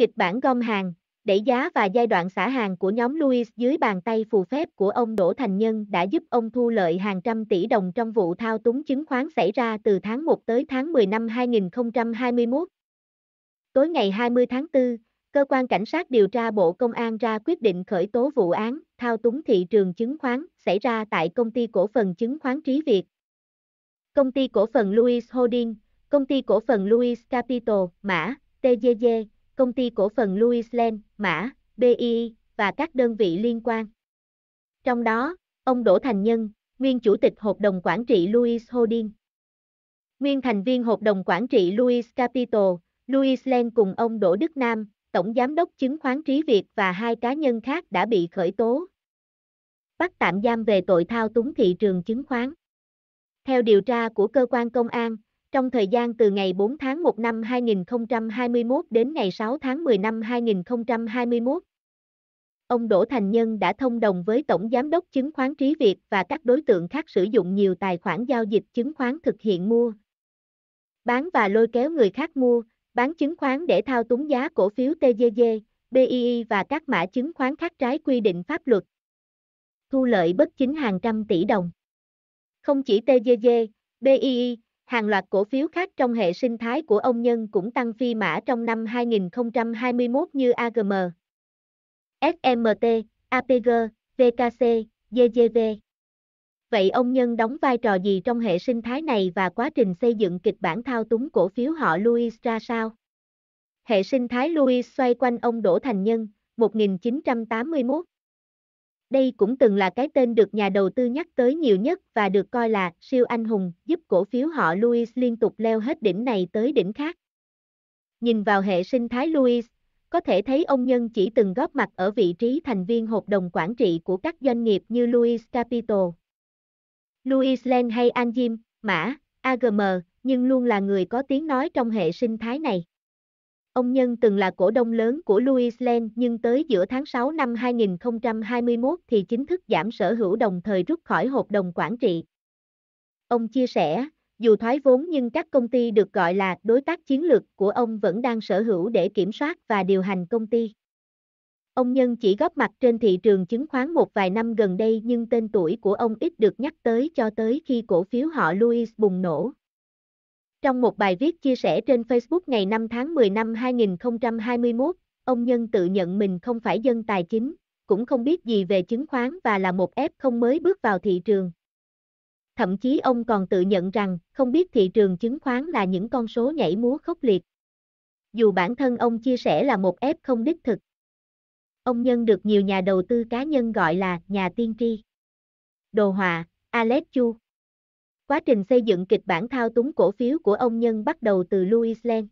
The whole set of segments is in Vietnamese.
Kịch bản gom hàng, đẩy giá và giai đoạn xả hàng của nhóm Louis dưới bàn tay phù phép của ông Đỗ Thành Nhân đã giúp ông thu lợi hàng trăm tỷ đồng trong vụ thao túng chứng khoán xảy ra từ tháng 1 tới tháng 10 năm 2021. Tối ngày 20 tháng 4, cơ quan cảnh sát điều tra Bộ Công an ra quyết định khởi tố vụ án thao túng thị trường chứng khoán xảy ra tại công ty cổ phần chứng khoán Trí Việt. Công ty cổ phần Louis Holding, công ty cổ phần Louis Capital, mã TGG công ty cổ phần Louis Land, mã, BI, và các đơn vị liên quan. Trong đó, ông Đỗ Thành Nhân, nguyên chủ tịch Hội đồng Quản trị Louis Holding. Nguyên thành viên Hội đồng Quản trị Louis Capital, Louis Land cùng ông Đỗ Đức Nam, Tổng Giám đốc Chứng khoán Trí Việt và hai cá nhân khác đã bị khởi tố. Bắt tạm giam về tội thao túng thị trường chứng khoán. Theo điều tra của cơ quan công an, trong thời gian từ ngày 4 tháng 1 năm 2021 đến ngày 6 tháng 10 năm 2021, ông Đỗ Thành Nhân đã thông đồng với Tổng Giám đốc Chứng khoán Trí Việt và các đối tượng khác sử dụng nhiều tài khoản giao dịch chứng khoán thực hiện mua, bán và lôi kéo người khác mua, bán chứng khoán để thao túng giá cổ phiếu TGG, BII và các mã chứng khoán khác trái quy định pháp luật. Thu lợi bất chính hàng trăm tỷ đồng. Không chỉ TGG, BII, Hàng loạt cổ phiếu khác trong hệ sinh thái của ông Nhân cũng tăng phi mã trong năm 2021 như AGM, SMT, APG, VKC, GGV. Vậy ông Nhân đóng vai trò gì trong hệ sinh thái này và quá trình xây dựng kịch bản thao túng cổ phiếu họ Louis ra sao? Hệ sinh thái Louis xoay quanh ông Đỗ Thành Nhân, 1981 đây cũng từng là cái tên được nhà đầu tư nhắc tới nhiều nhất và được coi là siêu anh hùng giúp cổ phiếu họ Louis liên tục leo hết đỉnh này tới đỉnh khác. Nhìn vào hệ sinh thái Louis, có thể thấy ông Nhân chỉ từng góp mặt ở vị trí thành viên hội đồng quản trị của các doanh nghiệp như Louis Capital, Louis Land hay Anjim, mã, AGM, nhưng luôn là người có tiếng nói trong hệ sinh thái này. Ông Nhân từng là cổ đông lớn của Louis Land nhưng tới giữa tháng 6 năm 2021 thì chính thức giảm sở hữu đồng thời rút khỏi hợp đồng quản trị. Ông chia sẻ, dù thoái vốn nhưng các công ty được gọi là đối tác chiến lược của ông vẫn đang sở hữu để kiểm soát và điều hành công ty. Ông Nhân chỉ góp mặt trên thị trường chứng khoán một vài năm gần đây nhưng tên tuổi của ông ít được nhắc tới cho tới khi cổ phiếu họ Louis bùng nổ. Trong một bài viết chia sẻ trên Facebook ngày 5 tháng 10 năm 2021, ông Nhân tự nhận mình không phải dân tài chính, cũng không biết gì về chứng khoán và là một F0 mới bước vào thị trường. Thậm chí ông còn tự nhận rằng không biết thị trường chứng khoán là những con số nhảy múa khốc liệt. Dù bản thân ông chia sẻ là một F0 đích thực. Ông Nhân được nhiều nhà đầu tư cá nhân gọi là nhà tiên tri. Đồ họa, Alex Chu Quá trình xây dựng kịch bản thao túng cổ phiếu của ông Nhân bắt đầu từ Louis Land.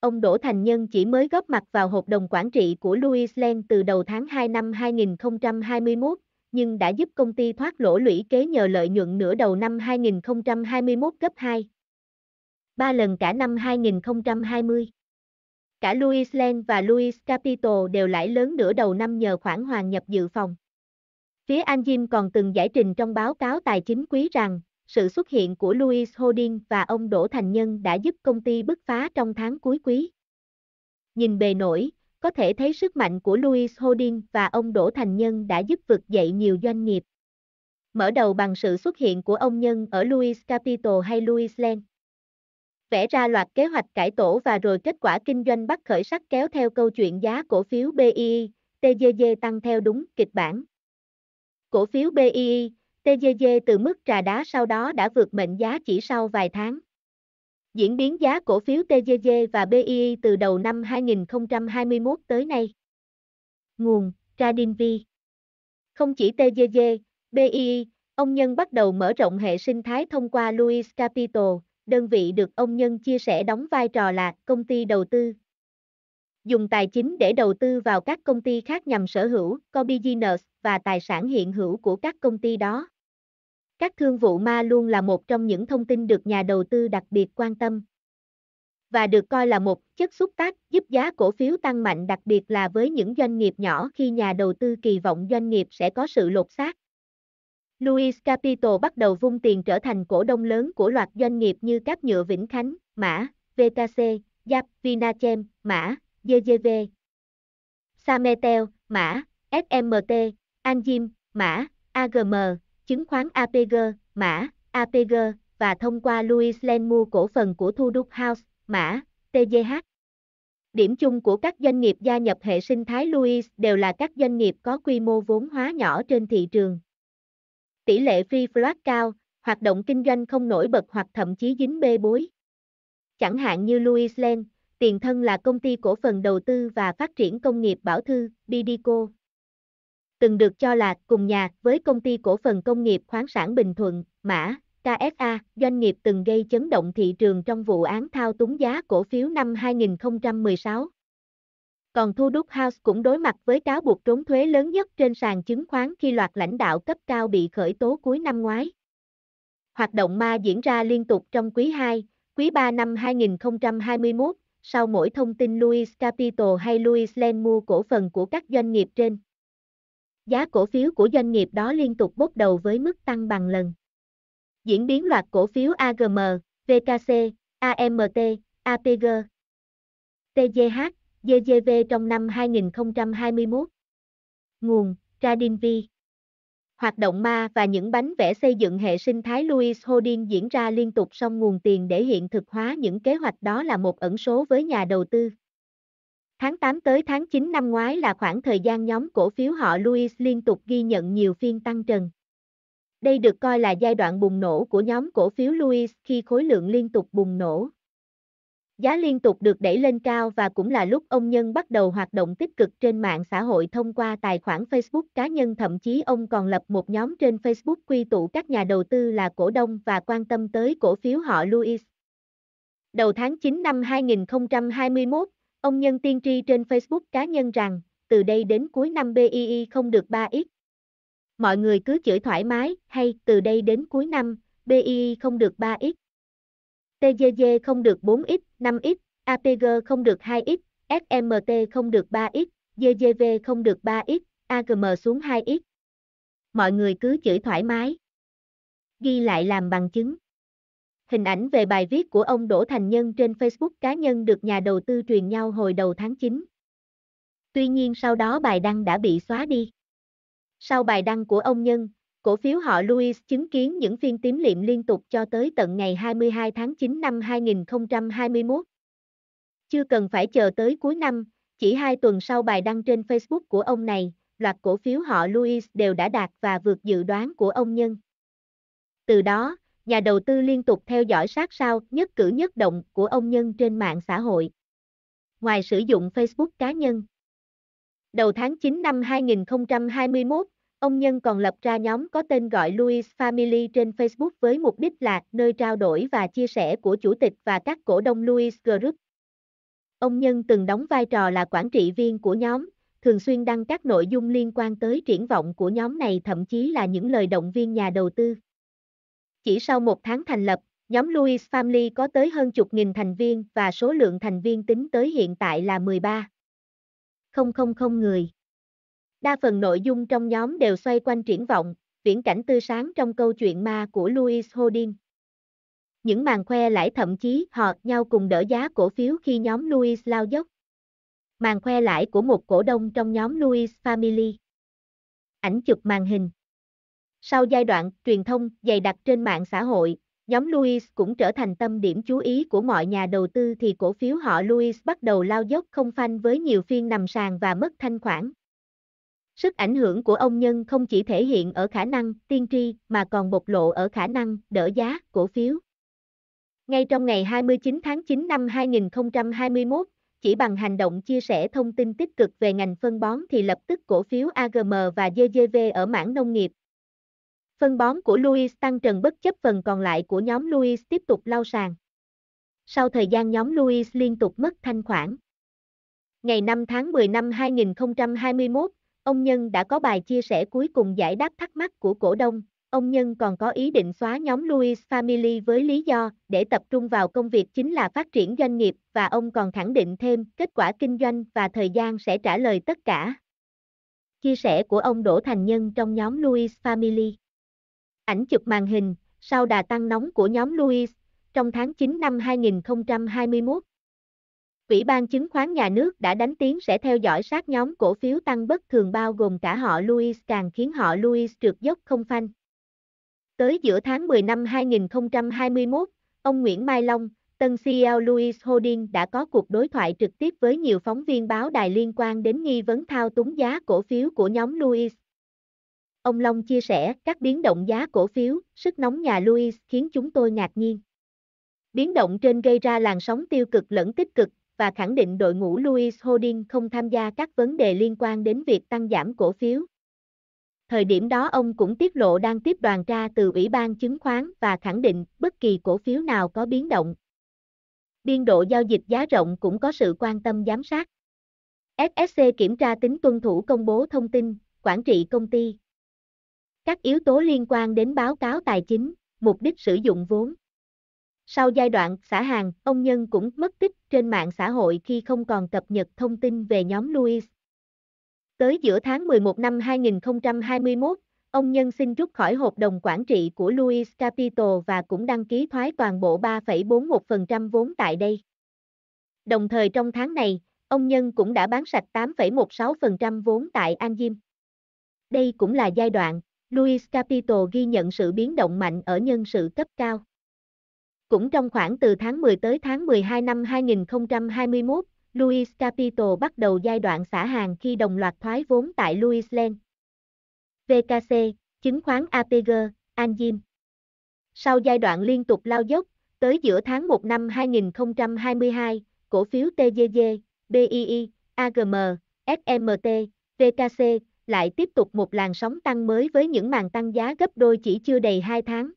Ông Đỗ Thành Nhân chỉ mới góp mặt vào hợp đồng quản trị của Louis Land từ đầu tháng 2 năm 2021, nhưng đã giúp công ty thoát lỗ lũy kế nhờ lợi nhuận nửa đầu năm 2021 gấp 2. Ba lần cả năm 2020. Cả Louis Land và Louis Capital đều lãi lớn nửa đầu năm nhờ khoản hoàn nhập dự phòng. Phía Anjim còn từng giải trình trong báo cáo tài chính quý rằng, sự xuất hiện của Louis Holding và ông Đỗ Thành Nhân đã giúp công ty bứt phá trong tháng cuối quý. Nhìn bề nổi, có thể thấy sức mạnh của Louis Holding và ông Đỗ Thành Nhân đã giúp vực dậy nhiều doanh nghiệp. Mở đầu bằng sự xuất hiện của ông Nhân ở Louis Capital hay Louis Land. Vẽ ra loạt kế hoạch cải tổ và rồi kết quả kinh doanh bắt khởi sắc kéo theo câu chuyện giá cổ phiếu BII, TGG tăng theo đúng kịch bản. Cổ phiếu BII, TGG từ mức trà đá sau đó đã vượt mệnh giá chỉ sau vài tháng. Diễn biến giá cổ phiếu TGG và BII từ đầu năm 2021 tới nay. Nguồn, TradingV. Không chỉ TGG, BII, ông Nhân bắt đầu mở rộng hệ sinh thái thông qua Louis Capital, đơn vị được ông Nhân chia sẻ đóng vai trò là công ty đầu tư. Dùng tài chính để đầu tư vào các công ty khác nhằm sở hữu, co business và tài sản hiện hữu của các công ty đó. Các thương vụ ma luôn là một trong những thông tin được nhà đầu tư đặc biệt quan tâm và được coi là một chất xúc tác giúp giá cổ phiếu tăng mạnh đặc biệt là với những doanh nghiệp nhỏ khi nhà đầu tư kỳ vọng doanh nghiệp sẽ có sự lột xác. Louis Capital bắt đầu vung tiền trở thành cổ đông lớn của loạt doanh nghiệp như Cáp Nhựa Vĩnh Khánh, Mã, VKC, Giáp, Vinachem, Mã, GGV, Sametel, Mã, SMT, Anjim, Mã, AGM, chứng khoán APG, mã APG và thông qua Louis Len mua cổ phần của Thu Đúc House, mã TGH. Điểm chung của các doanh nghiệp gia nhập hệ sinh thái Louis đều là các doanh nghiệp có quy mô vốn hóa nhỏ trên thị trường. Tỷ lệ free float cao, hoạt động kinh doanh không nổi bật hoặc thậm chí dính bê bối. Chẳng hạn như Louis Len, tiền thân là công ty cổ phần đầu tư và phát triển công nghiệp Bảo Thư, Bidico, từng được cho là cùng nhà với công ty cổ phần công nghiệp khoáng sản Bình Thuận, mã KSA, doanh nghiệp từng gây chấn động thị trường trong vụ án thao túng giá cổ phiếu năm 2016. Còn Thu Đúc House cũng đối mặt với cáo buộc trốn thuế lớn nhất trên sàn chứng khoán khi loạt lãnh đạo cấp cao bị khởi tố cuối năm ngoái. Hoạt động ma diễn ra liên tục trong quý 2, quý 3 năm 2021, sau mỗi thông tin Louis Capital hay Louis mua cổ phần của các doanh nghiệp trên giá cổ phiếu của doanh nghiệp đó liên tục bốc đầu với mức tăng bằng lần. Diễn biến loạt cổ phiếu AGM, VKC, AMT, APG, TGH, GGV trong năm 2021. Nguồn, TradingV. Hoạt động ma và những bánh vẽ xây dựng hệ sinh thái Louis Holding diễn ra liên tục song nguồn tiền để hiện thực hóa những kế hoạch đó là một ẩn số với nhà đầu tư. Tháng 8 tới tháng 9 năm ngoái là khoảng thời gian nhóm cổ phiếu họ Louis liên tục ghi nhận nhiều phiên tăng trần. Đây được coi là giai đoạn bùng nổ của nhóm cổ phiếu Louis khi khối lượng liên tục bùng nổ. Giá liên tục được đẩy lên cao và cũng là lúc ông Nhân bắt đầu hoạt động tích cực trên mạng xã hội thông qua tài khoản Facebook cá nhân thậm chí ông còn lập một nhóm trên Facebook quy tụ các nhà đầu tư là cổ đông và quan tâm tới cổ phiếu họ Louis. Đầu tháng 9 năm 2021, Ông Nhân tiên tri trên Facebook cá nhân rằng, từ đây đến cuối năm BII không được 3x. Mọi người cứ chửi thoải mái, hay từ đây đến cuối năm, BII không được 3x. TGG không được 4x, 5x, APG không được 2x, SMT không được 3x, GGV không được 3x, AGM xuống 2x. Mọi người cứ chửi thoải mái. Ghi lại làm bằng chứng. Hình ảnh về bài viết của ông Đỗ Thành Nhân trên Facebook cá nhân được nhà đầu tư truyền nhau hồi đầu tháng 9. Tuy nhiên sau đó bài đăng đã bị xóa đi. Sau bài đăng của ông Nhân, cổ phiếu họ Louis chứng kiến những phiên tím liệm liên tục cho tới tận ngày 22 tháng 9 năm 2021. Chưa cần phải chờ tới cuối năm, chỉ hai tuần sau bài đăng trên Facebook của ông này, loạt cổ phiếu họ Louis đều đã đạt và vượt dự đoán của ông Nhân. Từ đó, nhà đầu tư liên tục theo dõi sát sao nhất cử nhất động của ông Nhân trên mạng xã hội. Ngoài sử dụng Facebook cá nhân, đầu tháng 9 năm 2021, ông Nhân còn lập ra nhóm có tên gọi Louis Family trên Facebook với mục đích là nơi trao đổi và chia sẻ của chủ tịch và các cổ đông Louis Group. Ông Nhân từng đóng vai trò là quản trị viên của nhóm, thường xuyên đăng các nội dung liên quan tới triển vọng của nhóm này thậm chí là những lời động viên nhà đầu tư. Chỉ sau một tháng thành lập, nhóm Louis Family có tới hơn chục nghìn thành viên và số lượng thành viên tính tới hiện tại là 13. 000 người. Đa phần nội dung trong nhóm đều xoay quanh triển vọng, viễn cảnh tươi sáng trong câu chuyện ma của Louis Houdin. Những màn khoe lãi thậm chí họ nhau cùng đỡ giá cổ phiếu khi nhóm Louis lao dốc. Màn khoe lãi của một cổ đông trong nhóm Louis Family. Ảnh chụp màn hình. Sau giai đoạn truyền thông dày đặc trên mạng xã hội, nhóm Louis cũng trở thành tâm điểm chú ý của mọi nhà đầu tư thì cổ phiếu họ Louis bắt đầu lao dốc không phanh với nhiều phiên nằm sàn và mất thanh khoản. Sức ảnh hưởng của ông nhân không chỉ thể hiện ở khả năng tiên tri mà còn bộc lộ ở khả năng đỡ giá cổ phiếu. Ngay trong ngày 29 tháng 9 năm 2021, chỉ bằng hành động chia sẻ thông tin tích cực về ngành phân bón thì lập tức cổ phiếu AGM và GGV ở mảng nông nghiệp Phân bón của Louis tăng trần bất chấp phần còn lại của nhóm Louis tiếp tục lau sàn. Sau thời gian nhóm Louis liên tục mất thanh khoản. Ngày 5 tháng 10 năm 2021, ông Nhân đã có bài chia sẻ cuối cùng giải đáp thắc mắc của cổ đông. Ông Nhân còn có ý định xóa nhóm Louis Family với lý do để tập trung vào công việc chính là phát triển doanh nghiệp và ông còn khẳng định thêm kết quả kinh doanh và thời gian sẽ trả lời tất cả. Chia sẻ của ông Đỗ Thành Nhân trong nhóm Louis Family Ảnh chụp màn hình, sau đà tăng nóng của nhóm Louis, trong tháng 9 năm 2021. Ủy ban chứng khoán nhà nước đã đánh tiếng sẽ theo dõi sát nhóm cổ phiếu tăng bất thường bao gồm cả họ Louis càng khiến họ Louis trượt dốc không phanh. Tới giữa tháng 10 năm 2021, ông Nguyễn Mai Long, tân CEO Louis Holding đã có cuộc đối thoại trực tiếp với nhiều phóng viên báo đài liên quan đến nghi vấn thao túng giá cổ phiếu của nhóm Louis. Ông Long chia sẻ, các biến động giá cổ phiếu, sức nóng nhà Louis khiến chúng tôi ngạc nhiên. Biến động trên gây ra làn sóng tiêu cực lẫn tích cực, và khẳng định đội ngũ Louis Holding không tham gia các vấn đề liên quan đến việc tăng giảm cổ phiếu. Thời điểm đó ông cũng tiết lộ đang tiếp đoàn tra từ Ủy ban chứng khoán và khẳng định bất kỳ cổ phiếu nào có biến động. Biên độ giao dịch giá rộng cũng có sự quan tâm giám sát. FSC kiểm tra tính tuân thủ công bố thông tin, quản trị công ty, các yếu tố liên quan đến báo cáo tài chính, mục đích sử dụng vốn. Sau giai đoạn xả hàng, ông Nhân cũng mất tích trên mạng xã hội khi không còn cập nhật thông tin về nhóm Louis. Tới giữa tháng 11 năm 2021, ông Nhân xin rút khỏi hợp đồng quản trị của Louis Capital và cũng đăng ký thoái toàn bộ 3,41% vốn tại đây. Đồng thời trong tháng này, ông Nhân cũng đã bán sạch 8,16% vốn tại Anjim. Đây cũng là giai đoạn Louis Capital ghi nhận sự biến động mạnh ở nhân sự cấp cao. Cũng trong khoảng từ tháng 10 tới tháng 12 năm 2021, Louis Capital bắt đầu giai đoạn xả hàng khi đồng loạt thoái vốn tại Louis Land. VKC, chứng khoán APG, Anjim. Sau giai đoạn liên tục lao dốc, tới giữa tháng 1 năm 2022, cổ phiếu TGG, BII, AGM, SMT, VKC lại tiếp tục một làn sóng tăng mới với những màn tăng giá gấp đôi chỉ chưa đầy 2 tháng.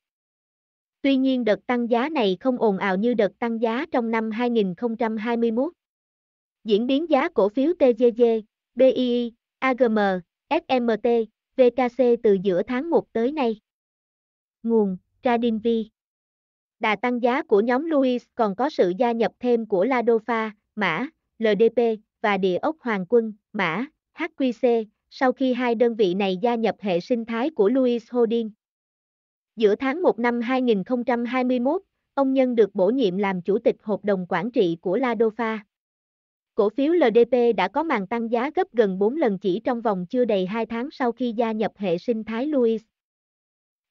Tuy nhiên đợt tăng giá này không ồn ào như đợt tăng giá trong năm 2021. Diễn biến giá cổ phiếu TGG, BII, AGM, SMT, VKC từ giữa tháng 1 tới nay. Nguồn, Trading V. Đà tăng giá của nhóm Louis còn có sự gia nhập thêm của Ladofa, mã, LDP, và địa ốc Hoàng Quân, mã, HQC, sau khi hai đơn vị này gia nhập hệ sinh thái của Louis Holding. Giữa tháng 1 năm 2021, ông Nhân được bổ nhiệm làm chủ tịch hội đồng quản trị của Ladofa. Cổ phiếu LDP đã có màn tăng giá gấp gần 4 lần chỉ trong vòng chưa đầy 2 tháng sau khi gia nhập hệ sinh thái Louis.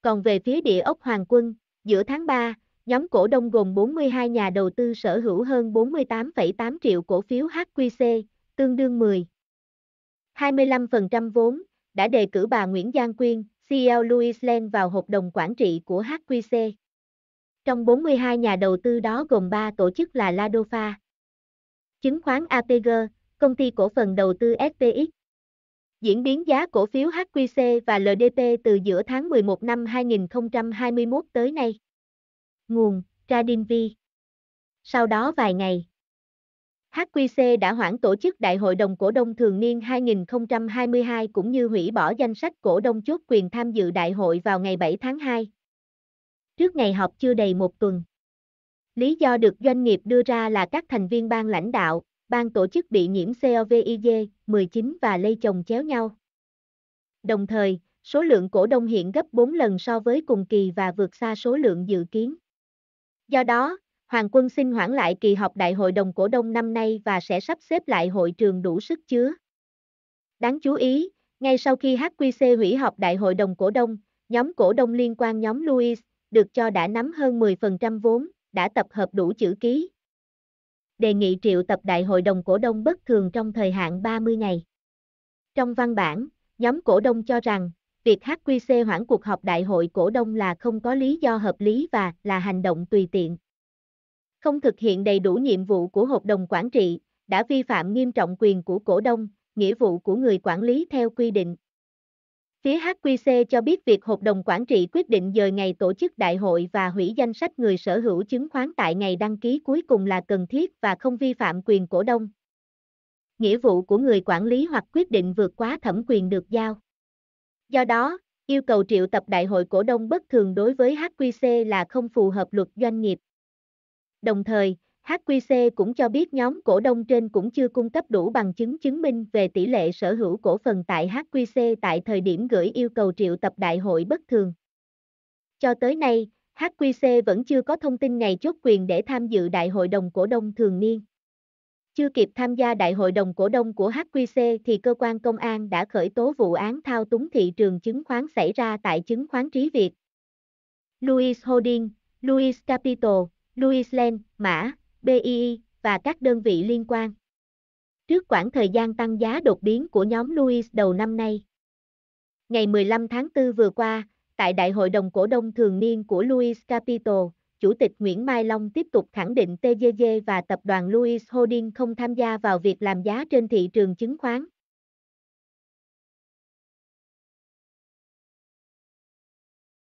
Còn về phía địa ốc Hoàng Quân, giữa tháng 3, nhóm cổ đông gồm 42 nhà đầu tư sở hữu hơn 48,8 triệu cổ phiếu HQC, tương đương 10. 25% vốn, đã đề cử bà Nguyễn Giang Quyên, CEO Louis Land vào hợp đồng quản trị của HQC. Trong 42 nhà đầu tư đó gồm 3 tổ chức là Ladofa, chứng khoán APG, công ty cổ phần đầu tư SPX. Diễn biến giá cổ phiếu HQC và LDP từ giữa tháng 11 năm 2021 tới nay. Nguồn, TradingView. Sau đó vài ngày, HQC đã hoãn tổ chức Đại hội đồng cổ đông thường niên 2022 cũng như hủy bỏ danh sách cổ đông chốt quyền tham dự đại hội vào ngày 7 tháng 2. Trước ngày họp chưa đầy một tuần. Lý do được doanh nghiệp đưa ra là các thành viên ban lãnh đạo, ban tổ chức bị nhiễm COVID-19 và lây chồng chéo nhau. Đồng thời, số lượng cổ đông hiện gấp 4 lần so với cùng kỳ và vượt xa số lượng dự kiến. Do đó, Hoàng quân xin hoãn lại kỳ họp đại hội đồng cổ đông năm nay và sẽ sắp xếp lại hội trường đủ sức chứa. Đáng chú ý, ngay sau khi HQC hủy họp đại hội đồng cổ đông, nhóm cổ đông liên quan nhóm Louis, được cho đã nắm hơn 10% vốn, đã tập hợp đủ chữ ký. Đề nghị triệu tập đại hội đồng cổ đông bất thường trong thời hạn 30 ngày. Trong văn bản, nhóm cổ đông cho rằng, việc HQC hoãn cuộc họp đại hội cổ đông là không có lý do hợp lý và là hành động tùy tiện, không thực hiện đầy đủ nhiệm vụ của hợp đồng quản trị, đã vi phạm nghiêm trọng quyền của cổ đông, nghĩa vụ của người quản lý theo quy định. Phía HQC cho biết việc hợp đồng quản trị quyết định dời ngày tổ chức đại hội và hủy danh sách người sở hữu chứng khoán tại ngày đăng ký cuối cùng là cần thiết và không vi phạm quyền cổ đông. Nghĩa vụ của người quản lý hoặc quyết định vượt quá thẩm quyền được giao. Do đó, yêu cầu triệu tập đại hội cổ đông bất thường đối với HQC là không phù hợp luật doanh nghiệp. Đồng thời, HQC cũng cho biết nhóm cổ đông trên cũng chưa cung cấp đủ bằng chứng chứng minh về tỷ lệ sở hữu cổ phần tại HQC tại thời điểm gửi yêu cầu triệu tập đại hội bất thường. Cho tới nay, HQC vẫn chưa có thông tin ngày chốt quyền để tham dự đại hội đồng cổ đông thường niên. Chưa kịp tham gia đại hội đồng cổ đông của HQC thì cơ quan công an đã khởi tố vụ án thao túng thị trường chứng khoán xảy ra tại chứng khoán Trí Việt. Louis Holding, Louis Capital, Louisland, Mã, BII và các đơn vị liên quan. Trước khoảng thời gian tăng giá đột biến của nhóm Louis đầu năm nay. Ngày 15 tháng 4 vừa qua, tại Đại hội đồng cổ đông thường niên của Louis Capital, Chủ tịch Nguyễn Mai Long tiếp tục khẳng định TGG và tập đoàn Louis Holding không tham gia vào việc làm giá trên thị trường chứng khoán.